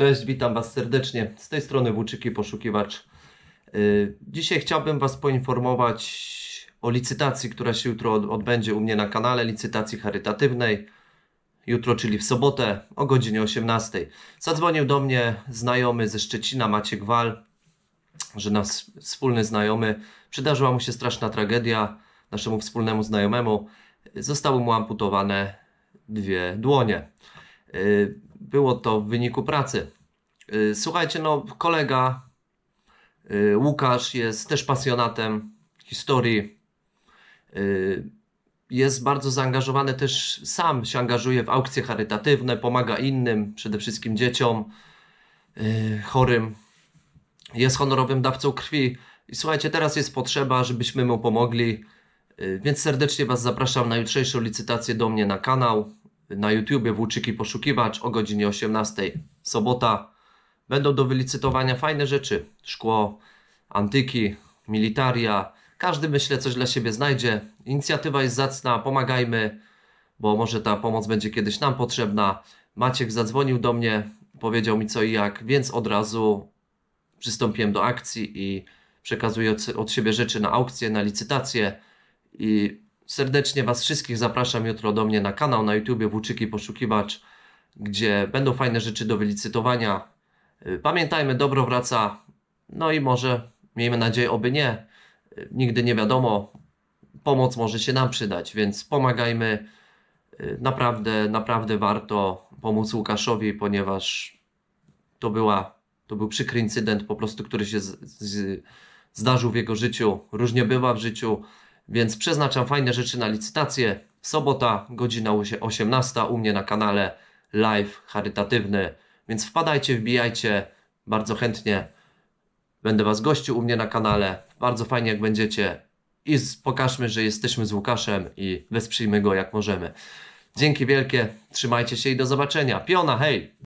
Cześć, witam Was serdecznie. Z tej strony Włóczyki Poszukiwacz. Y, dzisiaj chciałbym Was poinformować o licytacji, która się jutro odbędzie u mnie na kanale, licytacji charytatywnej. Jutro, czyli w sobotę o godzinie 18. Zadzwonił do mnie znajomy ze Szczecina, Maciek Wal, że nasz wspólny znajomy, przydarzyła mu się straszna tragedia, naszemu wspólnemu znajomemu. Zostały mu amputowane dwie dłonie. Y, było to w wyniku pracy. Y, słuchajcie, no kolega y, Łukasz jest też pasjonatem historii. Jest bardzo zaangażowany też sam, się angażuje w aukcje charytatywne, pomaga innym, przede wszystkim dzieciom chorym. Jest honorowym dawcą krwi. I słuchajcie, teraz jest potrzeba, żebyśmy mu pomogli. Więc serdecznie Was zapraszam na jutrzejszą licytację do mnie na kanał na YouTubie Włóczyki Poszukiwacz o godzinie 18. Sobota. Będą do wylicytowania fajne rzeczy. Szkło, antyki, militaria. Każdy myślę coś dla siebie znajdzie. Inicjatywa jest zacna, pomagajmy, bo może ta pomoc będzie kiedyś nam potrzebna. Maciek zadzwonił do mnie, powiedział mi co i jak, więc od razu przystąpiłem do akcji i przekazuję od siebie rzeczy na aukcję, na licytację i Serdecznie Was wszystkich zapraszam jutro do mnie na kanał na YouTube Włóczyki Poszukiwacz, gdzie będą fajne rzeczy do wylicytowania. Y, pamiętajmy, dobro wraca, no i może, miejmy nadzieję, oby nie. Y, nigdy nie wiadomo, pomoc może się nam przydać, więc pomagajmy. Y, naprawdę, naprawdę warto pomóc Łukaszowi, ponieważ to, była, to był przykry incydent po prostu, który się z, z, zdarzył w jego życiu. Różnie bywa w życiu. Więc przeznaczam fajne rzeczy na licytację. Sobota, godzina 18 u mnie na kanale live charytatywny. Więc wpadajcie, wbijajcie. Bardzo chętnie będę Was gościł u mnie na kanale. Bardzo fajnie, jak będziecie. I pokażmy, że jesteśmy z Łukaszem i wesprzyjmy go jak możemy. Dzięki wielkie, trzymajcie się i do zobaczenia. Piona, hej!